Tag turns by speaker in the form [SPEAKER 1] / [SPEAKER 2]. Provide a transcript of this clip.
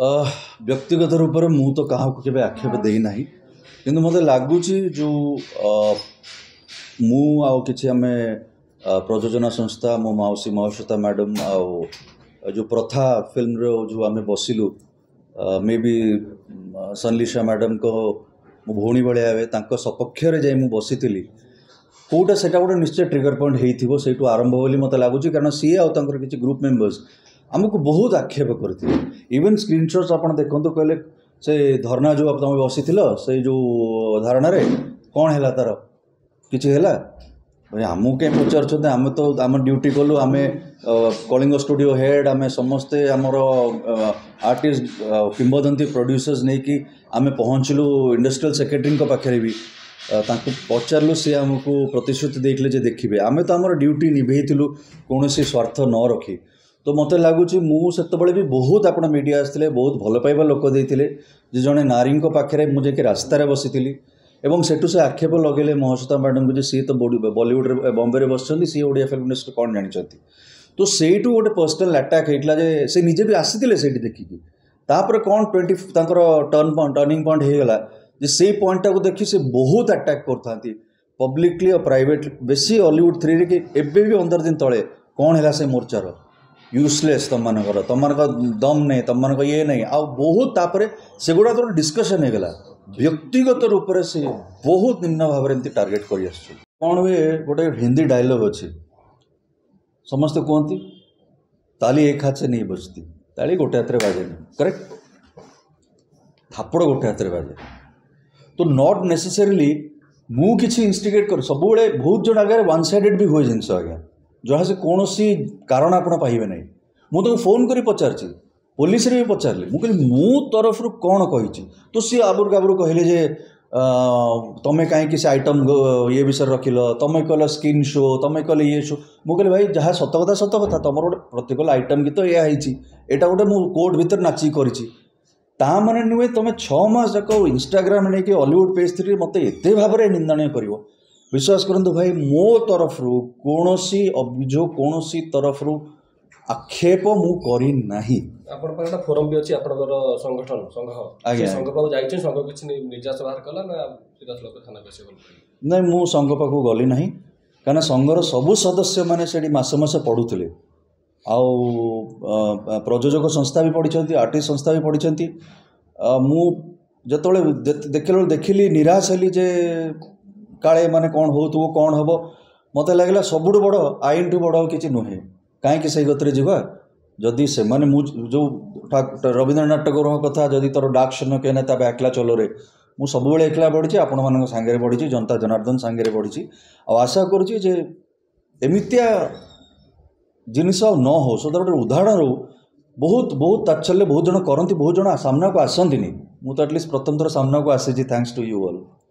[SPEAKER 1] व्यक्तिगत रूप से मुझे क्या आक्षेप देना कि मतलब लगुच जो मुझे आम प्रजोजना संस्था मो मौसी महसूता मैडम आओ जो प्रथा फिल्म रो जो आम बसलु मे बी सनलिशा मैडम को मो भी भाया सपक्ष बसी थी कौटा से निश्चय ट्रिगर पॉइंट होरंभ मत लगुच कारण सी आर किसी ग्रुप मेम्बर्स आमको बहुत आक्षेप करते इवेन स्क्रीनशट आप देखते कहले से धर्ना जो तुम बस से जो धारणा कौन है तार कि आमको कहीं पचार आम तो आम ड्यूटी कलु आम कलिंग स्टूडियो हेड आम समस्ते आमर आर्टिस्ट किंबदंती प्रड्यूसर्स नहीं कि आम पहुँचलु इंडस्ट्रियल सेक्रेटरी पाखे भी पचारू सी आमको प्रतिश्रुति देखे देखिए आम तो आम ड्यूटी निभेलु कौन स्वार्थ न रखी ତ ମୋତେ ଲାଗୁଛି ମୁଁ ସେତେବେଳେ ବି ବହୁତ ଆପଣ ମିଡ଼ିଆ ଆସିଥିଲେ ବହୁତ ଭଲ ପାଇବା ଲୋକ ଦେଇଥିଲେ ଯେ ଜଣେ ନାରୀଙ୍କ ପାଖରେ ମୁଁ ଯାଇକି ରାସ୍ତାରେ ବସିଥିଲି ଏବଂ ସେଠୁ ସେ ଆକ୍ଷେପ ଲଗାଇଲେ ମହାଶ୍ୱତା ମ୍ୟାଡ଼ାମକୁ ଯେ ସିଏ ତ ବଲିଉଡ଼ରେ ବମ୍ବେରେ ବସିଛନ୍ତି ସିଏ ଓଡ଼ିଆ ଫିଲ୍ମ ଇଣ୍ଡଷ୍ଟ୍ରି କ'ଣ ଜାଣିଛନ୍ତି ତ ସେଇଠୁ ଗୋଟେ ପର୍ସନାଲ୍ ଆଟାକ୍ ହେଇଥିଲା ଯେ ସେ ନିଜେ ବି ଆସିଥିଲେ ସେଇଠି ଦେଖିକି ତାପରେ କ'ଣ ଟ୍ୱେଣ୍ଟି ତାଙ୍କର ଟର୍ନ ପଏଣ୍ଟ ଟର୍ଣ୍ଣିଂ ପଏଣ୍ଟ ହେଇଗଲା ଯେ ସେଇ ପଏଣ୍ଟଟାକୁ ଦେଖି ସେ ବହୁତ ଆଟାକ୍ କରୁଥାନ୍ତି ପବ୍ଲିକଲି ଆଉ ପ୍ରାଇଭେଟଲି ବେଶୀ ଅଲିଉଡ଼ ଥ୍ରୀରେ କି ଏବେ ବି ପନ୍ଦର ଦିନ ତଳେ କ'ଣ ହେଲା ସେ ମୋର୍ଚ୍ଚାର यूजलेस तुम मान तुम दम नहीं तुम मान ये नहीं आ बहुत से गुड़ा तो डिस्कसन हो गला व्यक्तिगत रूप से बहुत निम्न भाव में टार्गेट कर गोटे हिंदी डायलग अच्छे समस्त कहती ताली एक हाथ से नहीं बजती ताली गोटे हाथ में बाजे करेक्ट थापड़ गोटे हाथ में बाजे तो नॉट नेसेसरीली मु किसी इनस्टिगेट कर सब बहुत जन आगे वन सैडेड भी हुए जिनस आज्ञा ଯାହା ସେ କୌଣସି କାରଣ ଆପଣ ପାଇବେ ନାହିଁ ମୁଁ ତାଙ୍କୁ ଫୋନ୍ କରି ପଚାରିଛି ପୋଲିସରେ ବି ପଚାରିଲି ମୁଁ କହିଲି ମୁଁ ତରଫରୁ କ'ଣ କହିଛି ତ ସିଏ ଆବୁରୁ କାବୁରୁ କହିଲେ ଯେ ତମେ କାହିଁକି ସେ ଆଇଟମ୍ ଇଏ ବିଷୟରେ ରଖିଲ ତମେ କହିଲ ସ୍କିନ୍ ଶୋ ତମେ କହିଲ ଇଏ ଶୋ ମୁଁ କହିଲି ଭାଇ ଯାହା ସତ କଥା ସତ କଥା ତମର ଗୋଟେ ପ୍ରତିକୂଳ ଆଇଟମ୍ ଗୀତ ଏଇଆ ହେଇଛି ଏଇଟା ଗୋଟେ ମୁଁ କୋର୍ଟ ଭିତରେ ନାଚିକି କରିଛି ତା ମାନେ ନୁହେଁ ତମେ ଛଅ ମାସ ଯାକ ଇନଷ୍ଟାଗ୍ରାମ୍ ନେଇକି ଅଲିଉଡ଼ ପେଜ୍ ଥ୍ରୀରେ ମୋତେ ଏତେ ଭାବରେ ନିନ୍ଦଣୀୟ କରିବ ବିଶ୍ୱାସ କରନ୍ତୁ ଭାଇ ମୋ ତରଫରୁ କୌଣସି ଅଭିଯୋଗ କୌଣସି ତରଫରୁ ଆକ୍ଷେପ ମୁଁ କରି ନାହିଁ ଆପଣଙ୍କ ପାଖରେ ଫୋରମ ବି ଅଛି ଆପଣଙ୍କର ସଂଗଠନ ସଂଘ ଆଜ୍ଞା ସଂଘ ପାଖକୁ ଯାଇଛି ସଂଘ କିଛି ନିର୍ଯାସ ବାହାର କଲା ନା ସିଧାସଳଖ ଥାନା ବେଶୀ ନାହିଁ ମୁଁ ସଂଘ ପାଖକୁ ଗଲି ନାହିଁ କାରଣ ସଂଘର ସବୁ ସଦସ୍ୟମାନେ ସେଠି ମାସ ମାସ ପଢ଼ୁଥିଲେ ଆଉ ପ୍ରଯୋଜକ ସଂସ୍ଥା ବି ପଢ଼ିଛନ୍ତି ଆର୍ଟିଷ୍ଟ ସଂସ୍ଥା ବି ପଢ଼ିଛନ୍ତି ମୁଁ ଯେତେବେଳେ ଦେଖିଲା ବେଳକୁ ଦେଖିଲି ନିରାଶ ହେଲି ଯେ काले मैंने कौन हो कौन हम मत लगे सबुठ बड़ आईन टू बड़ किसी नुहे कहीं से गति जावा जदि से मैंने जो रवींद्रनाथ टगोर कथा जदि तर डाक सेन कहे ना एक्ला चलो मुझ सब एक्ला बढ़ी आपण मांगे बढ़ी जनता जनार्दन सांगे बढ़ी आशा करमितिया जिनस न हो गोटे उदाहरण रो बहुत बहुत ताच्छल्य बहुत जन करती बहुत जन सामना को आसती मुझे आटलिस्ट प्रथम थर सामना को थैंक्स टू यू अल्ल